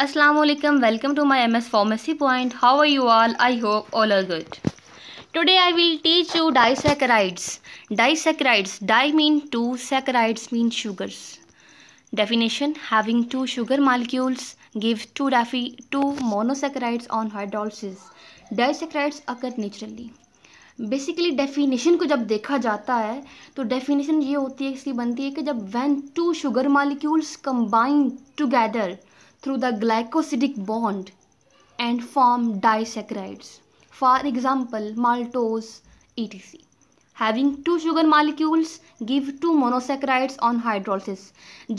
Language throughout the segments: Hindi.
Aslam welcome to my M S pharmacy point how are you all I hope all are good today I will teach you disaccharides disaccharides di mean two saccharides mean sugars definition having two sugar molecules give two डाफी two monosaccharides on hydrolysis disaccharides occur naturally basically definition को जब देखा जाता है तो डेफिनेशन ये होती है इसकी बनती है कि जब when two sugar molecules combined together through the glycosidic bond and form disaccharides. For example, maltose, etc. Having two sugar molecules give two monosaccharides on hydrolysis.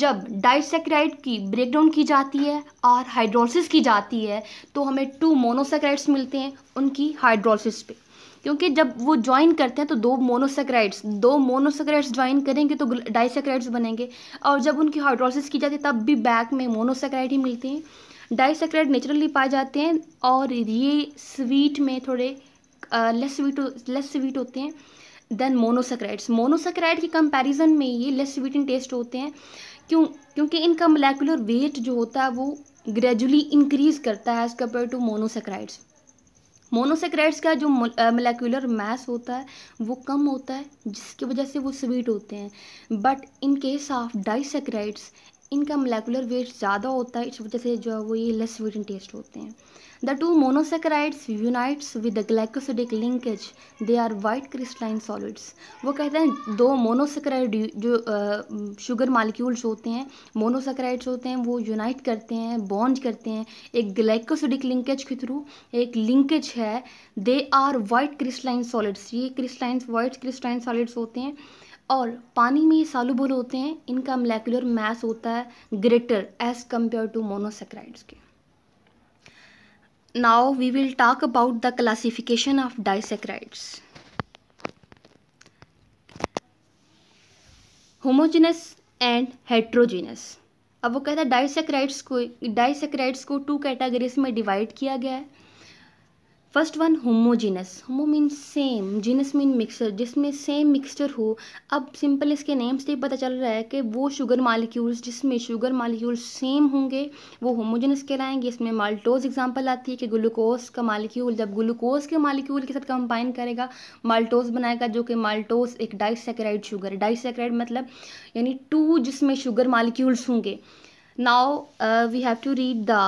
जब डाइसैक्राइड की ब्रेकडाउन की जाती है और हाइड्रोलिसिस की जाती है तो हमें टू मोनोसैक्राइड्स मिलते हैं उनकी हाइड्रोलिसिस पे क्योंकि जब वो ज्वाइन करते हैं तो दो मोनोसेक्राइड्स दो मोनोसेक्राइड्स ज्वाइन करेंगे तो डाइसेक्राइड्स बनेंगे और जब उनकी हाइड्रोलिस की जाती है तब भी बैक में मोनोसेक्राइड ही मिलते हैं डाइसेक्राइड नेचुरली पाए जाते हैं और ये स्वीट में थोड़े लेस स्वीट लेस स्वीट होते हैं देन मोनोसेक्राइड्स मोनोसेक्राइड के कंपेरिजन में ये लेस स्वीट इन टेस्ट होते हैं क्यों क्योंकि इनका मलेकुलर वेट जो होता है वो ग्रेजुअली इंक्रीज करता है as compare to monosaccharides monosaccharides का जो मोलेकुलर मास होता है वो कम होता है जिसकी वजह से वो स्वीट होते हैं but in case of disaccharides इनका मलेकुलर वेट ज़्यादा होता है इस वजह से जो है वो ये लेस स्वीट इन टेस्ट होते हैं the two monosaccharides unites with the glycosidic linkage they are white crystalline solids वो कहते हैं दो मोनोसेक्राइड जो शुगर मालिक्यूल्स होते हैं मोनोसेक्राइड्स होते हैं वो यूनाइट करते हैं बॉन्ड करते हैं एक ग्लाइकोसिडिक लिंकेज के थ्रू एक लिंकेज है they are white crystalline solids ये क्रिस्टलाइन वाइट क्रिस्टलाइन सॉलिड्स होते हैं और पानी में ये सालुबुल होते हैं इनका मलेकुलर मास होता है greater as compare to monosaccharides के now we will talk about the classification of disaccharides homogeneous and heterogeneous अब वो कहता है डाइसेक्राइड्स को डाइसेक्राइड्स को टू कैटेगरीज में डिवाइड किया गया है first one homogeneous homo mean same genus mean mixture जिसमें सेम मिक्सचर हो अब सिंपल इसके नेम से पता चल रहा है कि वो शुगर मालिक्यूल्स जिसमें शुगर मालिक्यूल्स सेम होंगे वो होमोजीनस कहलाएंगे इसमें माल्टोज एग्जाम्पल आती है कि ग्लूकोज का मालिक्यूल जब ग्लूकोज के मालिक्यूल के साथ कंबाइन करेगा माल्टोज बनाएगा जो कि माल्टोज एक डाइसेक्राइड शुगर डाइसेक्राइड मतलब यानी टू जिसमें शुगर मालिक्यूल्स होंगे now we have to read the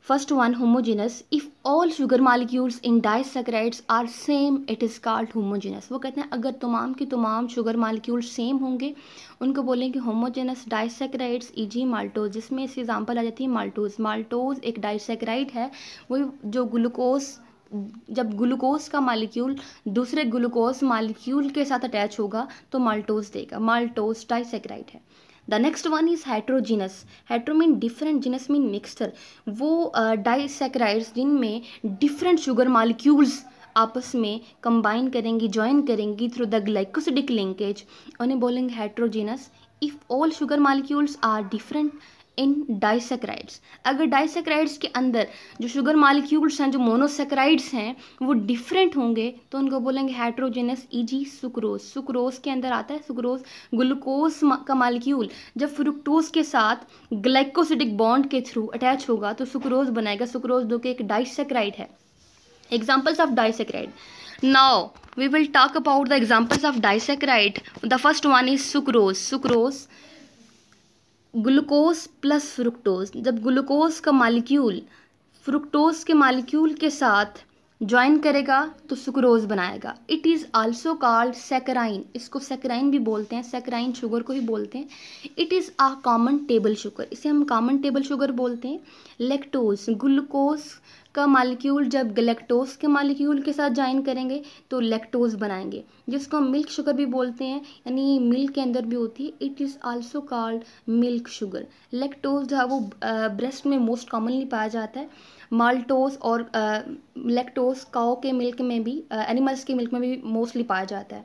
First one homogeneous. If all sugar molecules in disaccharides are same, it is called homogeneous. वो कहते हैं अगर तमाम के तमाम sugar molecules same होंगे उनको बोलें कि homogeneous disaccharides e.g. maltose जिसमें इसकी example आ जाती है maltose. Maltose एक disaccharide है वो जो glucose जब ग्लूकोज का मालिक्यूल दूसरे ग्लूकोज मालिक्यूल के साथ अटैच होगा तो माल्टोज देगा माल्टोज डाइसेक्राइड है the next one is hydrogenous hydro mean different genus mean mixture वो डाइसेक्राइड्स जिनमें डिफरेंट शुगर मालिक्यूल्स आपस में कंबाइन करेंगी ज्वाइन करेंगी थ्रू द ग्लाइकोसिडिक लिंकेज उन्हें बोलेंगे hydrogenous if all sugar molecules are different in disaccharides अगर डाइसेक्राइड्स के अंदर जो शुगर मालिक्यूल्स हैं जो मोनोसेक्राइड्स हैं वो डिफरेंट होंगे तो उनको बोलेंगे हाइड्रोजेनस ईजी सुक्रोज सुक्रोज के अंदर आता है सुक्रोज ग्लूकोज का मालिक्यूल जब फ्रुक्टोज के साथ ग्लाइकोसिडिक बॉन्ड के थ्रू अटैच होगा तो सुक्रोज बनाएगा सुक्रोज दो के एक डाइसेक्राइड है examples of disaccharide now we will talk about the examples of disaccharide the first one is sucrose sucrose glucose plus fructose जब ग्लूकोज का मालिक्यूल फ्रुक्टोज के मालिक्यूल के साथ ज्वाइन करेगा तो सुक्रोज बनाएगा it is also called saccharine इसको सेकराइन भी बोलते हैं सेकराइन शुगर को ही बोलते हैं it is a common table sugar इसे हम कॉमन टेबल शुगर बोलते हैं लेक्टोज ग्लूकोज का मालिक्यूल जब गलेक्टोज के मालिक्यूल के साथ ज्वाइन करेंगे तो लेक्टोज बनाएंगे जिसको हम मिल्क शुगर भी बोलते हैं यानी मिल्क के अंदर भी होती है it is also called milk sugar lactose जो है वो ब्रेस्ट में मोस्ट कॉमनली पाया जाता है माल्टोस और लेक्टोस काओ के मिल्क में भी एनिमल्स के मिल्क में भी मोस्टली पाया जाता है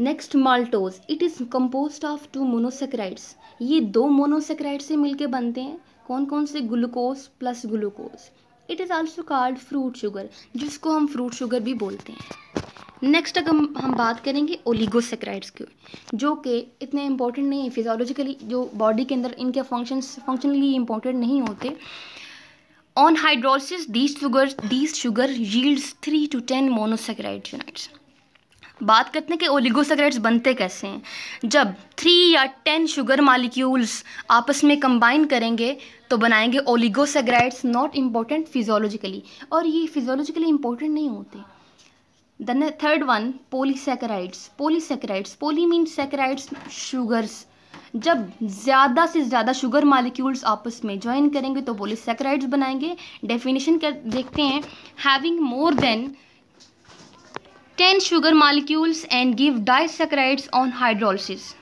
next maltose it is compose of two monosaccharides ये दो मोनोसेक्राइड से मिलके बनते हैं कौन कौन से glucose plus glucose it is also called fruit sugar जिसको हम फ्रूट शुगर भी बोलते हैं नेक्स्ट अगर हम बात करेंगे ओलिगोसेक्राइड्स की जो कि इतने इंपॉर्टेंट नहीं है फिजोलॉजिकली जो बॉडी के अंदर इनके फंक्शंस फंक्शनली इम्पॉर्टेंट नहीं होते On hydrolysis, these sugars these sugar yields 3 to 10 monosaccharide units. बात करते हैं कि ओलिगोसैक्राइड्स बनते कैसे हैं जब थ्री या टेन शुगर मालिक्यूल्स आपस में कंबाइन करेंगे तो बनाएंगे ओलिगोसैक्राइड्स नॉट इम्पॉर्टेंट फिजोलॉजिकली और ये फिजोलॉजिकली इम्पॉर्टेंट नहीं होते then third one polysaccharides polysaccharides poly mean saccharides sugars जब ज़्यादा से ज़्यादा शुगर मालिक्यूल्स आपस में ज्वाइन करेंगे तो पोलिसक्राइड्स बनाएंगे डेफिनेशन कर देखते हैं having more than ten sugar molecules and give disaccharides on hydrolysis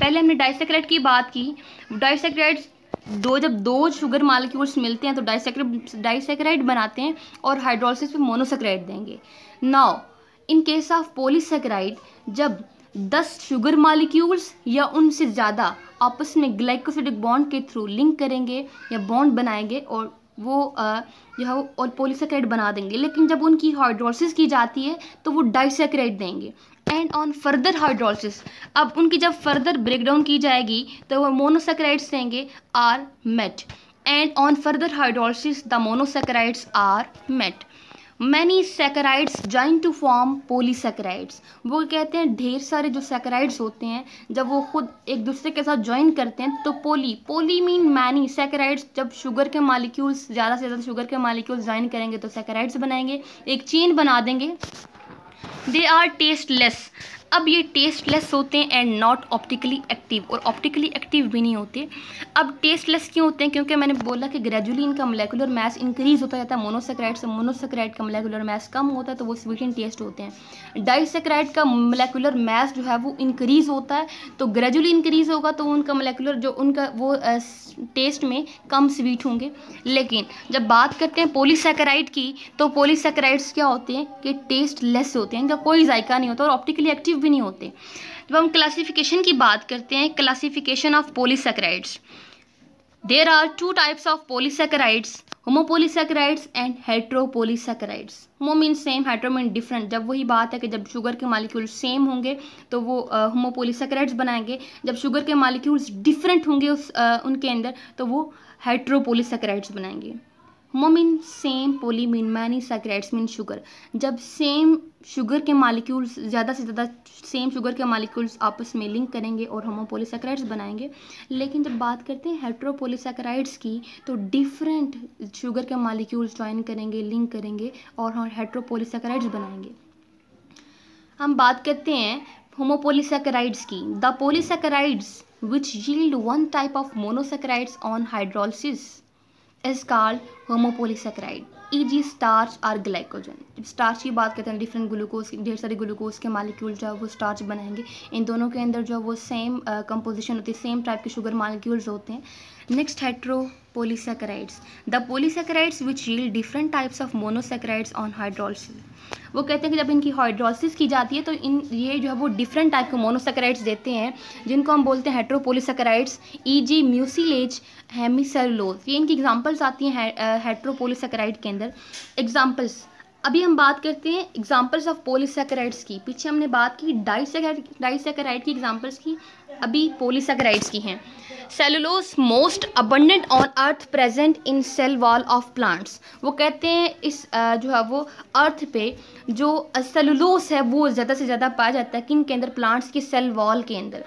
पहले हमने डाइसेक्राइड की बात की डाइसेक्राइड्स दो जब दो शुगर मालिक्यूल्स मिलते हैं तो डाइसेक्राइड डाइसेक्राइड बनाते हैं और हाइड्रोलिस पे मोनोसेक्राइड देंगे now in case of polysaccharide जब दस शुगर मालिक्यूल्स या उनसे ज़्यादा आपस में ग्लाइकोसिडिक बॉन्ड के थ्रू लिंक करेंगे या बॉन्ड बनाएंगे और वो जो है और पोलिसक्राइड बना देंगे लेकिन जब उनकी हाइड्रोलिस की जाती है तो वो डाइसेक्राइड देंगे एंड ऑन फर्दर हाइड्रोलिस अब उनकी जब फर्दर ब्रेकडाउन की जाएगी तो वो मोनोसेक्राइड्स देंगे are met and on further hydrolysis the monosaccharides are met many saccharides join to form polysaccharides वो कहते हैं ढेर सारे जो सेकराइड्स होते हैं जब वो खुद एक दूसरे के साथ ज्वाइन करते हैं तो पोली पोली मीन मैनी सेकराइड्स जब शुगर के मालिक्यूल्स ज़्यादा से ज़्यादा शुगर के मालिक्यूल्स ज्वाइन करेंगे तो सेकराइड्स बनाएंगे एक चेन बना देंगे दे आर टेस्टलेस अब ये टेस्टलेस होते हैं एंड नॉट ऑप्टिकली एक्टिव और ऑप्टिकली एक्टिव भी नहीं होते अब टेस्टलेस क्यों होते हैं क्योंकि मैंने बोला कि ग्रेजुअली इनका मलेकुलर मैस इंक्रीज होता जाता है मोनोसेक्राइड से मोनोसेक्राइड का मलेकुलर मैस कम होता है तो वो स्वीट एंड टेस्ट होते हैं डाइसेक्राइड का मोलेकुलर मैस जो है वो इंक्रीज होता है तो ग्रेजुअली इंक्रीज होगा तो उनका मलेकुलर जो उनका वो टेस्ट में कम स्वीट होंगे लेकिन जब बात करते हैं पोलीसेक्राइड की तो पोलीसेक्राइड्स क्या होते हैं कि टेस्टलेस होते हैं इनका कोई जायका नहीं होता और ऑप्टिकली एक्टिव एक्टिव भी नहीं होते जब हम क्लासिफिकेशन की बात करते हैं classification of polysaccharides there are two types of polysaccharides homopolysaccharides and heteropolysaccharides homo mean same hetero mean different जब वही बात है कि जब शुगर के मालिक्यूल सेम होंगे तो वो uh, बनाएंगे जब शुगर के मालिक्यूल्स डिफरेंट होंगे उस uh, उनके अंदर तो वो हेट्रोपोलीसेक्राइड्स बनाएंगे मोमिन same poly mean many saccharides mean sugar जब सेम शुगर के मालिक्यूल्स ज़्यादा से ज़्यादा सेम शुगर के मालिक्यूल्स आपस में लिंक करेंगे और होमोपोलीसैक्राइड्स बनाएंगे लेकिन जब बात करते हैं हेट्रोपोलीसैक्राइड्स की तो डिफरेंट शुगर के मालिक्यूल्स ज्वाइन करेंगे लिंक करेंगे और हम हेट्रोपोलीसैक्राइड्स बनाएंगे हम बात करते हैं होमोपोलीसैक्राइड्स की the polysaccharides which yield one type of monosaccharides on hydrolysis is called homopolysaccharide e.g. starch और ग्लाइकोजन जब स्टार्च की बात करते हैं डिफरेंट ग्लूकोज ढेर सारे ग्लूकोज के मालिक्यूल जो है वो स्टार्च बनाएंगे इन दोनों के अंदर जो है वो सेम कंपोजिशन होती है सेम टाइप के शुगर मालिक्यूल्स होते हैं next heteropolysaccharides the polysaccharides which yield different types of monosaccharides on hydrolysis वो कहते हैं कि जब इनकी हाइड्रोलिस की जाती है तो इन ये जो है वो डिफरेंट टाइप के मोनोसेक्राइड्स देते हैं जिनको हम बोलते हैं हेट्रोपोलिसक्राइड्स ई जी म्यूसीलेज हेमिसेलोज ये इनकी एग्जाम्पल्स आती हैं हेट्रोपोलिसक्राइड uh, के अंदर एग्जाम्पल्स अभी हम बात करते हैं एग्जांपल्स ऑफ पोलिसक्राइड्स की पीछे हमने बात की डाइसैकेराइड की एग्जांपल्स की अभी पोलिसक्राइड्स की हैं cellulose most abundant on earth present in cell wall of plants वो कहते हैं इस जो है वो अर्थ पे जो सेलुलोज है वो ज़्यादा से ज़्यादा पाया जाता है किन के अंदर प्लांट्स की सेल वॉल के अंदर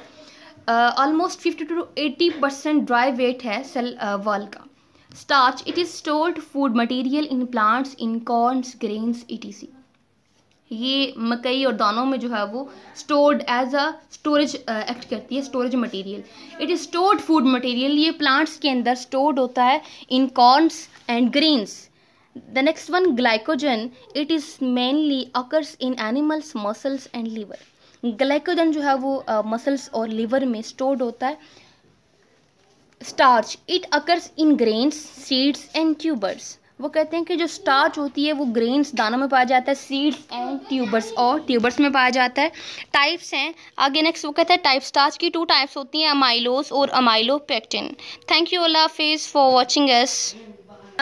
almost fifty two eighty percent dry weight है सेल वॉल का starch it is stored food material in plants in corns grains etc ये मकई और दानों में जो है वो stored as a storage act करती है storage material it is stored food material ये प्लांट्स के अंदर स्टोर्ड होता है in corns and grains the next one glycogen it is mainly occurs in animals muscles and liver glycogen जो है वो मसल्स uh, और लीवर में स्टोर्ड होता है starch it occurs in grains seeds and tubers वो कहते हैं कि जो स्टार्च होती है वो ग्रेन्स दानों में पाया जाता है सीड्स एंड ट्यूबर्स और ट्यूबर्स में पाया जाता है टाइप्स हैं आगे नेक्स्ट वो कहते हैं टाइप स्टार्च की टू टाइप्स होती हैं अमाइलोस और अमाइलोपेक्टिन थैंक यू अल्लाह हाफिज़ फॉर वॉचिंग एस